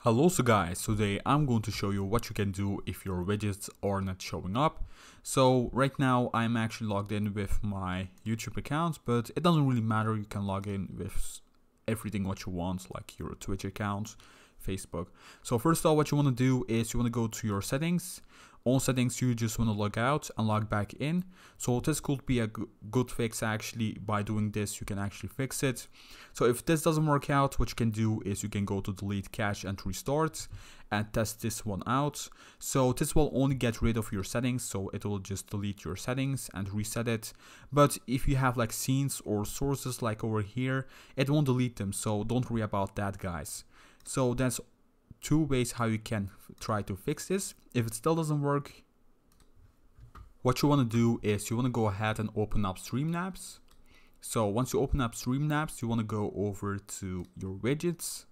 Hello so guys, today I'm going to show you what you can do if your widgets are not showing up. So right now I'm actually logged in with my YouTube account, but it doesn't really matter, you can log in with everything what you want, like your Twitch account, Facebook. So first of all, what you want to do is you want to go to your settings all settings you just want to log out and log back in. So this could be a good fix actually by doing this you can actually fix it. So if this doesn't work out what you can do is you can go to delete cache and restart and test this one out. So this will only get rid of your settings so it will just delete your settings and reset it. But if you have like scenes or sources like over here it won't delete them so don't worry about that guys. So that's two ways how you can try to fix this. If it still doesn't work, what you want to do is you want to go ahead and open up Streamlabs. So once you open up Streamlabs, you want to go over to your widgets,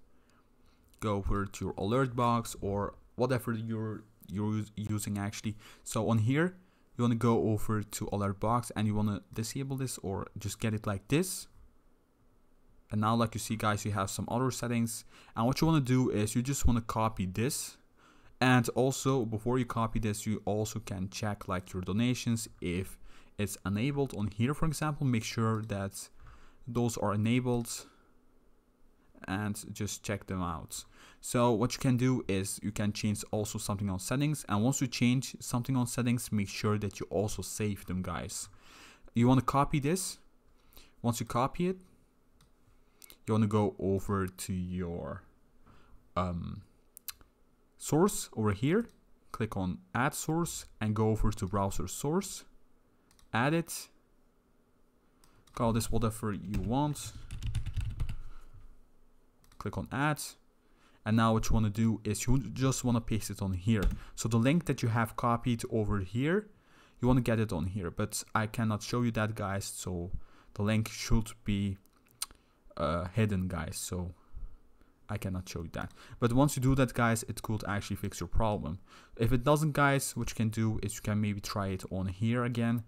go over to your alert box or whatever you're you're using actually. So on here, you want to go over to alert box and you want to disable this or just get it like this and now like you see guys you have some other settings and what you want to do is you just want to copy this and also before you copy this you also can check like your donations if it's enabled on here for example make sure that those are enabled and just check them out so what you can do is you can change also something on settings and once you change something on settings make sure that you also save them guys you want to copy this once you copy it you want to go over to your um, source over here. Click on add source and go over to browser source. Add it. Call this whatever you want. Click on add. And now what you want to do is you just want to paste it on here. So the link that you have copied over here, you want to get it on here. But I cannot show you that guys. So the link should be uh, hidden guys so I cannot show you that but once you do that guys it could actually fix your problem if it doesn't guys what you can do is you can maybe try it on here again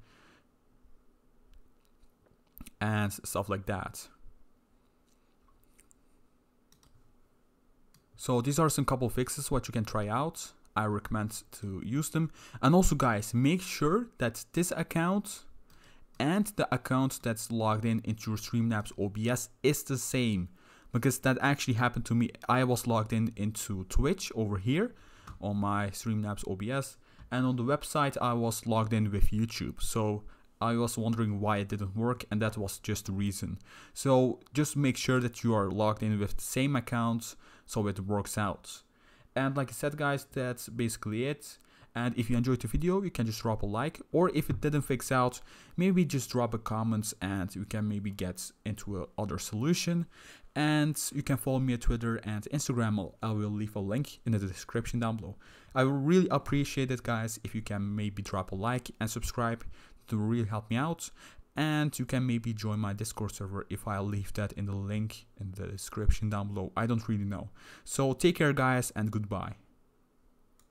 and stuff like that so these are some couple fixes what you can try out I recommend to use them and also guys make sure that this account and the account that's logged in into your Streamlabs OBS is the same because that actually happened to me. I was logged in into Twitch over here on my Streamlabs OBS and on the website I was logged in with YouTube. So I was wondering why it didn't work and that was just the reason. So just make sure that you are logged in with the same account so it works out. And like I said guys, that's basically it. And if you enjoyed the video, you can just drop a like. Or if it didn't fix out, maybe just drop a comment and we can maybe get into a other solution. And you can follow me on Twitter and Instagram. I will leave a link in the description down below. I will really appreciate it, guys, if you can maybe drop a like and subscribe to really help me out. And you can maybe join my Discord server if I leave that in the link in the description down below. I don't really know. So take care, guys, and goodbye.